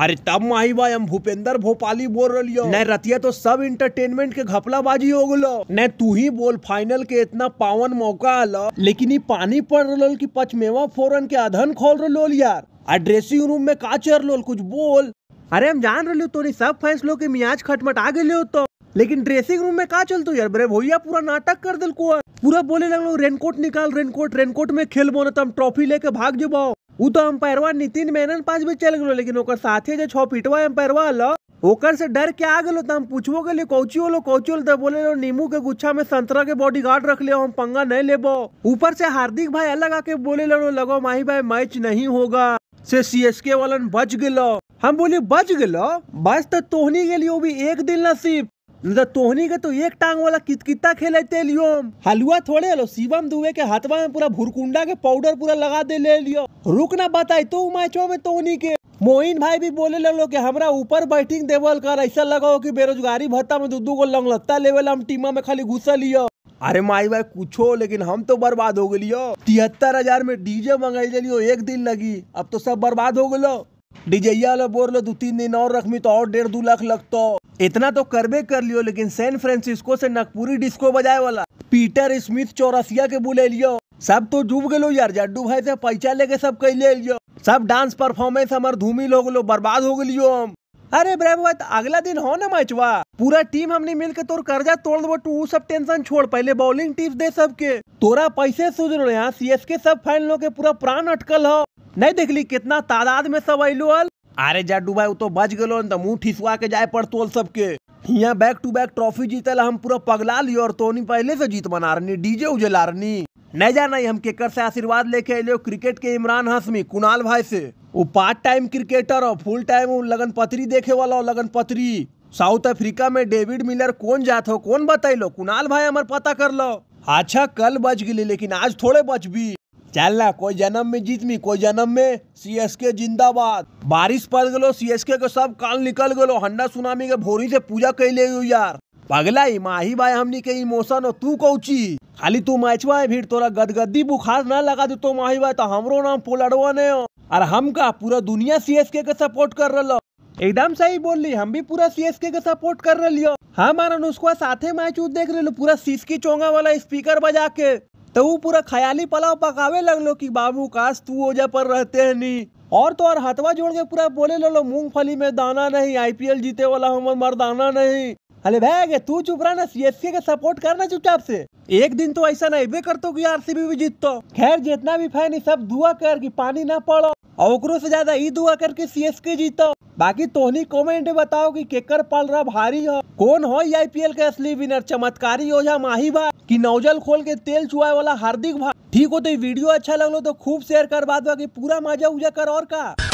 अरे तब माही भाई हम भूपेंद्र भोपाली बोल रही नहीं रतिया तो सब इंटरटेनमेंट के घपला बाजी हो गलो नहीं तू ही बोल फाइनल के इतना पावन मौका आलो लेकिन ये पानी पड़ रहा कि पचमेवा फोरन के अधन खोल रहा यार आ ड्रेसिंग रूम में का चर लोल कुछ बोल अरे हम जान रहे तोरी सब फैसलों के मियाज खटमट आ गए हो तो लेकिन ड्रेसिंग रूम में का चलतो यार बरे भैया पूरा नाटक कर दिल कुआ पूरा बोले लगलो रेनकोट निकाल रेनकोट रेनकोट में खेल ना तो हम ट्रॉफी लेके भाग जुबाओ उ तो अंपायरवा नितिन मेनन पास में चल गलो लेकिन ओकर साथे जो छो फीटवा अंपायरवा हलो ओकर से डर के आ गलो तो हम पूछबो के लिए कौची होलो कौची होलो तो बोले लो नींबू के गुच्छा में संतरा के बॉडी गार्ड रख लिया हम पंगा नहीं लेबो ऊपर से हार्दिक भाई अलग आके बोले लो लगो माही भाई मैच नहीं होगा से सी एस के वालन बच गलो हम बोले बच गलो बस तो तोहनी के लिए भी एक दिन नसीब तो तोहनी के तो एक टांग वाला कितकिता खेले ते लियो हलुआ थोड़े लो शिवम दुबे के हाथवा में पूरा भुरकुंडा के पाउडर पूरा लगा दे ले लियो रुक ना बताई तो मैचों में तोहनी के मोहिन भाई भी बोले लगलो कि हमरा ऊपर बैटिंग देवल कर ऐसा लगाओ कि बेरोजगारी भत्ता में दू दू गो लंग लंगलत्ता लेवल हम टीमा में खाली घुसा लियो अरे माई भाई कुछो लेकिन हम तो बर्बाद हो गलियो तिहत्तर हजार में डीजे मंगाई लियो एक दिन लगी अब तो सब बर्बाद हो गलो डीजे वाला बोल लो दो तीन दिन और रखमी तो और डेढ़ दो लाख लगता इतना तो करबे कर लियो लेकिन सैन फ्रांसिस्को से नागपुरी डिस्को बजाए वाला पीटर स्मिथ चौरसिया के बुले लियो सब तो डूब गलो यार जड्डू भाई से पैसा लेके सब कैले लियो सब डांस परफॉर्मेंस हमारे धूमिल हो लो बर्बाद हो गलियो हम अरे ब्रह तो अगला दिन हो ना मैचवा पूरा टीम हमने मिल के तोर कर्जा तोड़ दो तू सब टेंशन छोड़ पहले बॉलिंग टिप्स दे सबके तोरा पैसे सूझ रहे यहाँ सी एस के सब फैन लोग के पूरा प्राण अटकल हो नहीं देख ली कितना तादाद में सब अलो अरे जा डुबाई वो तो बच गए तो मुँह ठिसुआ के जाए पड़ तोल सबके हिया बैक टू बैक ट्रॉफी जीते हम पूरा पगला लियो और तोनी पहले से जीत बना रही डीजे उजे ला रही नहीं जाना हम केकर से आशीर्वाद लेके अलो क्रिकेट के इमरान हाशमी कुणाल भाई से वो पार्ट टाइम क्रिकेटर और फुल टाइम लगन पत्री देखे वाला हो लगन पत्री साउथ अफ्रीका में डेविड मिलर कौन जात हो कौन बताइलो कुणाल भाई हमार पता कर लो अच्छा कल बच गए लेकिन आज थोड़े बच भी चलना कोई जन्म में जीतमी कोई जन्म में सीएसके जिंदाबाद बारिश पड़ गलो सीएसके के सब काल निकल गलो हंडा सुनामी के भोरी से पूजा कैले ले यार पगला माही भाई हमनी के इमोशन हो तू कौची खाली तू मैच भीड़ तोरा गदगदी बुखार ना लगा दे तो माही भाई तो हमरो नाम पोलड़वा ने हो और हम का पूरा दुनिया सीएसके के सपोर्ट कर रहा एकदम सही बोल ली हम भी पूरा सीएसके के सपोर्ट कर रही हो हमारा हाँ, नुस्खा साथे मैच देख रहे पूरा की चोंगा वाला स्पीकर बजा के तो वो पूरा ख्याली पलाव पकावे लगलो कि बाबू काश तू ओजा पर रहते है नी और तो और हथवा जोड़ के पूरा बोले लगलो मूंगफली में दाना नहीं आईपीएल जीते वाला हमारे मर्दाना नहीं अरे भाई तू चुप रहा ना सीएसके का सपोर्ट करना चुपचाप से एक दिन तो ऐसा नहीं बे करतो आरसीबी भी तो खैर जितना भी फैन सब दुआ कर की पानी ना पड़ो और से ज्यादा ही दुआ करके सीएसके जीतो बाकी तोहनी कमेंट में बताओ कि केकर पल रहा भारी हो कौन हो एल e के असली विनर चमत्कारी ओझा माही बा की नौजल खोल के तेल चुहाए वाला हार्दिक भा ठीक हो तो वीडियो अच्छा लगलो तो खूब शेयर कर बाकी पूरा मजा उजा कर और का